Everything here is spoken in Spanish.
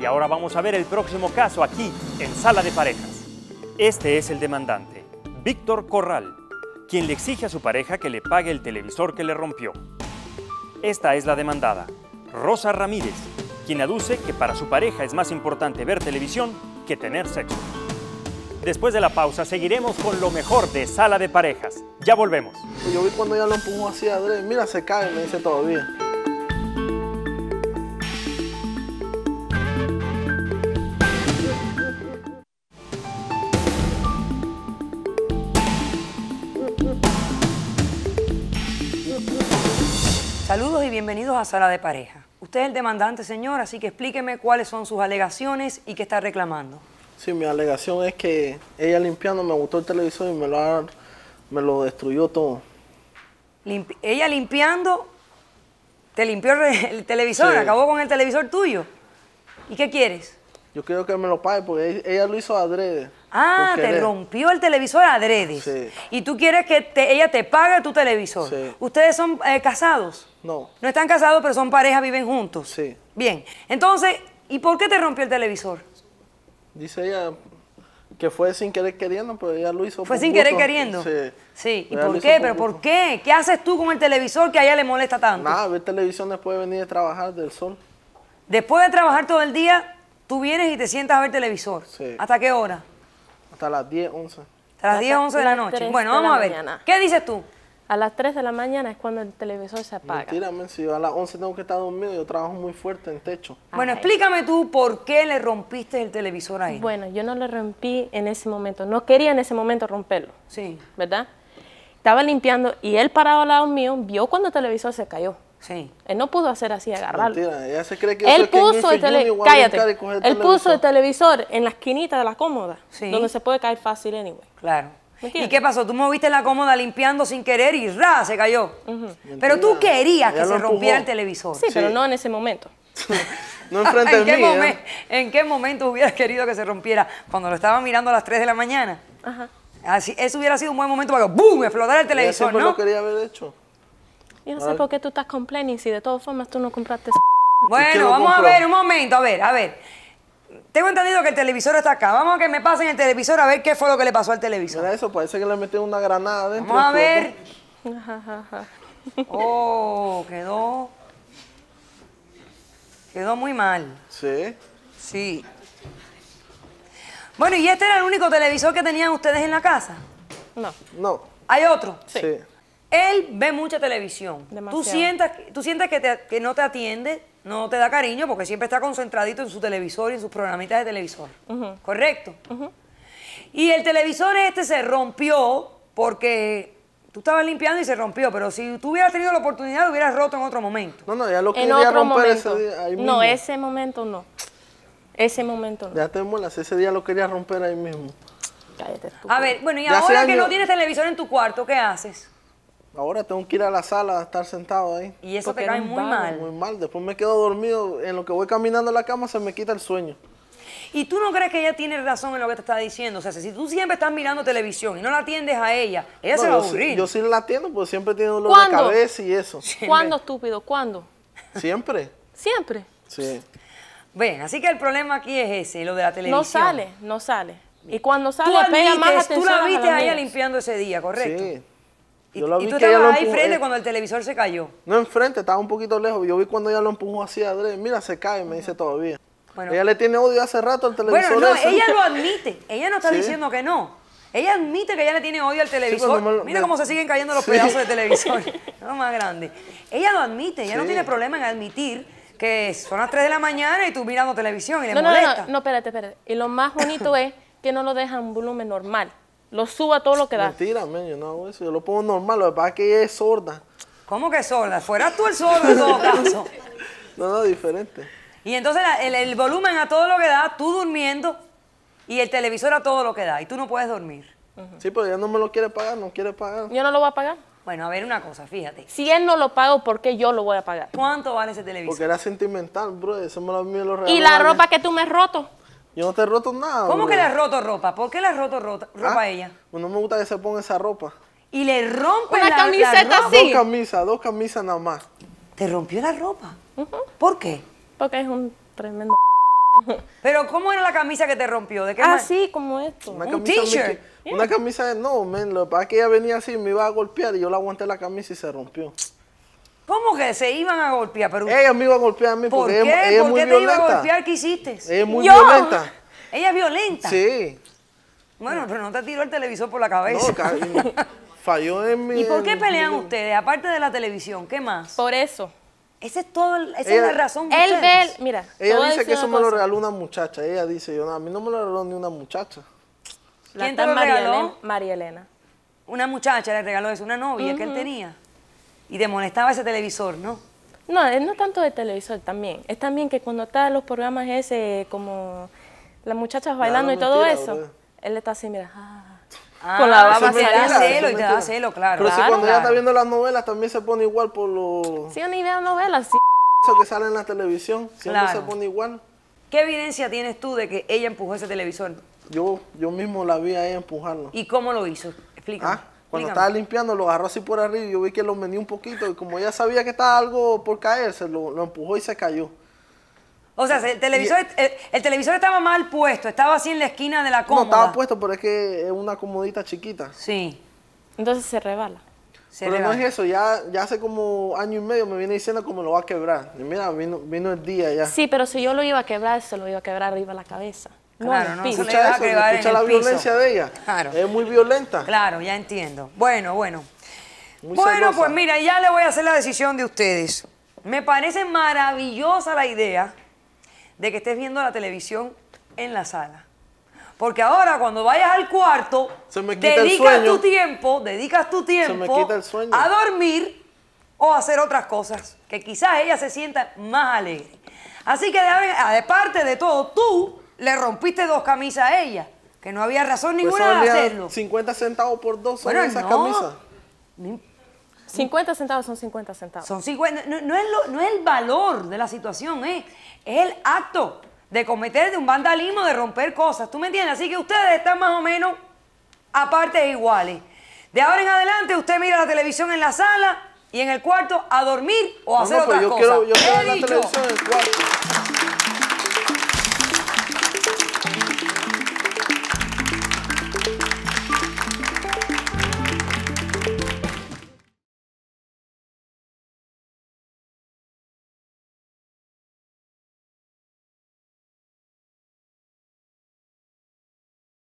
Y ahora vamos a ver el próximo caso aquí, en Sala de Parejas. Este es el demandante, Víctor Corral, quien le exige a su pareja que le pague el televisor que le rompió. Esta es la demandada, Rosa Ramírez, quien aduce que para su pareja es más importante ver televisión que tener sexo. Después de la pausa seguiremos con lo mejor de Sala de Parejas. Ya volvemos. Yo vi cuando ella lo empujó así mira, se cae, me dice todavía. bienvenidos a Sala de Pareja. Usted es el demandante, señor, así que explíqueme cuáles son sus alegaciones y qué está reclamando. Sí, mi alegación es que ella limpiando me gustó el televisor y me lo, me lo destruyó todo. ella limpiando te limpió el, televisor, acabó con el televisor tuyo. ¿Y qué quieres? Yo quiero que me lo pague porque ella lo hizo adrede. Ah, te rompió el televisor adrede. Sí. Y tú quieres que ella te pague tu televisor. ¿Ustedes son eh, casados? No. No están casados, pero son pareja, viven juntos. Sí. Bien. Entonces, ¿y por qué te rompió el televisor? Dice ella que fue sin querer queriendo, pero ella lo hizo. Fue sin querer queriendo. Sí. ¿Y por qué? ¿Pero por, qué? ¿Qué haces tú con el televisor que a ella le molesta tanto? Nada, ver televisión después de venir a trabajar del sol. Después de trabajar todo el día, tú vienes y te sientas a ver televisor. Sí. ¿Hasta qué hora? Hasta las 10, 11. Hasta las 10, 11 de la noche. Bueno, vamos a ver. ¿Qué dices tú? A las 3 de la mañana es cuando el televisor se apaga. Mentírame, si yo a las 11 tengo que estar dormido, yo trabajo muy fuerte en techo. Bueno, explícame tú por qué le rompiste el televisor ahí. Bueno, yo no le rompí en ese momento, no quería en ese momento romperlo. Sí. ¿Verdad? Estaba limpiando y él parado al lado mío vio cuando el televisor se cayó. Sí. Él no pudo hacer así, agarrarlo. Mentira, ella se cree que él es que el, tele... Cállate. el Él puso el televisor en la esquinita de la cómoda, sí. donde se puede caer fácil anyway. Claro. ¿Y qué pasó? Tú moviste la cómoda limpiando sin querer y ¡ra! se cayó. Pero tú querías que se rompiera el televisor. Sí, pero no en ese momento. no enfrente ¿En, qué mí, ¿eh? ¿En qué momento hubieras querido que se rompiera? Cuando lo estaba mirando a las 3 de la mañana. Ajá. Así, eso hubiera sido un buen momento para que ¡boom! explotara el televisor, ¿no? lo quería haber hecho. Yo no sé por qué tú estás complaining si de todas formas tú no compraste Bueno, vamos a ver, un momento, a ver, a ver. Tengo entendido que el televisor está acá. Vamos a que me pasen el televisor a ver qué fue lo que le pasó al televisor. Mira eso, parece que le metió una granada dentro. Vamos a ver. oh, quedó... Quedó muy mal. ¿Sí? Sí. Bueno, ¿y este era el único televisor que tenían ustedes en la casa? No. No. ¿Hay otro? Sí. Él ve mucha televisión. Demasiado. ¿Tú sientas, tú que, que no te atiende? no te da cariño porque siempre está concentradito en su televisor y en sus programitas de televisor. ¿Correcto? Y el televisor este se rompió porque tú estabas limpiando y se rompió, pero si tú hubieras tenido la oportunidad lo hubieras roto en otro momento. No, no, ya lo quería romper ese día ahí mismo. No, ese momento no. Ese momento no. Ya te muelas, ese día lo quería romper ahí mismo. Cállate A ver, bueno, y ahora que no tienes televisor en tu cuarto, ¿qué haces? Ahora tengo que ir a la sala a estar sentado ahí. Y eso te cae muy mal. Muy mal. Después me quedo dormido. En lo que voy caminando a la cama se me quita el sueño. ¿Y tú no crees que ella tiene razón en lo que te está diciendo? O sea, si tú siempre estás mirando televisión y no la atiendes a ella, ella se va a Yo, sí la atiendo porque siempre tiene dolor de cabeza y eso. ¿Cuándo, estúpido? ¿Cuándo? Siempre. ¿Siempre? Sí. Ven, así que el problema aquí es ese, lo de la televisión. No sale, no sale. Y cuando sale, pega más atención Tú la viste ahí limpiando ese día, ¿correcto? Sí y, tú estabas ahí frente cuando el televisor se cayó. No enfrente, estaba un poquito lejos. Yo vi cuando ella lo empujó así a Dre. Mira, se cae, me dice todavía. Ella le tiene odio hace rato al televisor. Bueno, no, ella lo admite. Ella no está diciendo que no. Ella admite que ella le tiene odio al televisor. Mira cómo se siguen cayendo los pedazos de televisor. no más grande. Ella lo admite. Ella no tiene problema en admitir que son las 3 de la mañana y tú mirando televisión y le no, No, no, no, espérate, espérate. Y lo más bonito es que no lo dejan volumen normal. Lo subo a todo lo que da. Mentira, yo no hago eso. Yo lo pongo normal, lo que pasa es que es sorda. ¿Cómo que sorda? Fuera tú el sordo en todo caso. no, no, diferente. Y entonces el, volumen a todo lo que da, tú durmiendo, y el televisor a todo lo que da, y tú no puedes dormir. Sí, pero ella no me lo quiere pagar, no quiere pagar. Yo no lo voy a pagar. Bueno, a ver una cosa, fíjate. Si él no lo pago, ¿por qué yo lo voy a pagar? ¿Cuánto vale ese televisor? Porque era sentimental, bro. Eso me lo, me lo regaló. ¿Y la ropa que tú me has roto? Yo no te he roto nada. ¿Cómo que le has roto ropa? ¿Por qué le has roto ropa, a ah, ella? Pues no me gusta que se ponga esa ropa. Y le rompe la, camiseta la Así. Dos camisas, dos camisas nada más. ¿Te rompió la ropa? ¿Por qué? Porque es un tremendo... Pero ¿cómo era la camisa que te rompió? ¿De qué Ah, sí, como esto. Una Una camisa de no, men, lo que pasa que ella venía así, me iba a golpear y yo la aguanté la camisa y se rompió. ¿Cómo que se iban a golpear? Ella me iba a golpear a mí porque ¿Por qué? ¿Por qué te iba a golpear? ¿Qué hiciste? Ella es muy violenta. ¿Ella es violenta? Sí. Bueno, pero no te tiró el televisor por la cabeza. No, falló en mi... ¿Y por qué pelean ustedes? Aparte de la televisión, ¿qué más? Por eso. Esa es, todo, esa es la razón él ve, mira. Ella dice que eso me lo regaló una muchacha. Ella dice, yo, no, a mí no me lo regaló ni una muchacha. ¿Quién te lo regaló? María Elena. Una muchacha le regaló eso, una novia que él tenía. Y te ese televisor, ¿no? No, es eh, no tanto de televisor también. Es también que cuando está los programas ese, como las muchachas bailando y todo eso, él está así, mira. Ah, con la baba se da celo y te da celo, claro. Pero si cuando ya ella está viendo las novelas también se pone igual por los... Sí, idea de novelas, sí. Eso que sale en la televisión, siempre se pone igual. ¿Qué evidencia tienes tú de que ella empujó ese televisor? Yo, yo mismo la vi a ella empujarlo. ¿Y cómo lo hizo? Explícame. Ah, cuando estaba limpiando, lo agarró así por arriba y yo vi que lo meneó un poquito. Y como ella sabía que estaba algo por caerse, lo, lo empujó y se cayó. O sea, el televisor, el, televisor estaba mal puesto, estaba así en la esquina de la cómoda. No, estaba puesto, pero es que es una comodita chiquita. Sí. Entonces se rebala. pero no es eso, ya, ya hace como año y medio me viene diciendo cómo lo va a quebrar. Y mira, vino, vino el día ya. Sí, pero si yo lo iba a quebrar, se lo iba a quebrar arriba la cabeza. Claro, no, se le la violencia de ella. Claro. Es muy violenta. Claro, ya entiendo. Bueno, bueno. bueno, pues mira, ya le voy a hacer la decisión de ustedes. Me parece maravillosa la idea de que estés viendo la televisión en la sala. Porque ahora cuando vayas al cuarto, dedicas tu tiempo, dedicas tu tiempo a dormir o a hacer otras cosas, que quizás ella se sienta más alegre. Así que de, de parte de todo, tú le rompiste dos camisas a ella, que no había razón pues ninguna de hacerlo. 50 centavos por dos son esas camisas. 50 centavos son 50 centavos. no, es no, el valor de la situación, es el acto de cometer de un vandalismo, de romper cosas, ¿tú me entiendes? Así que ustedes están más o menos a partes iguales. De ahora en adelante usted mira la televisión en la sala y en el cuarto a dormir o a hacer pues otras cosas. yo quiero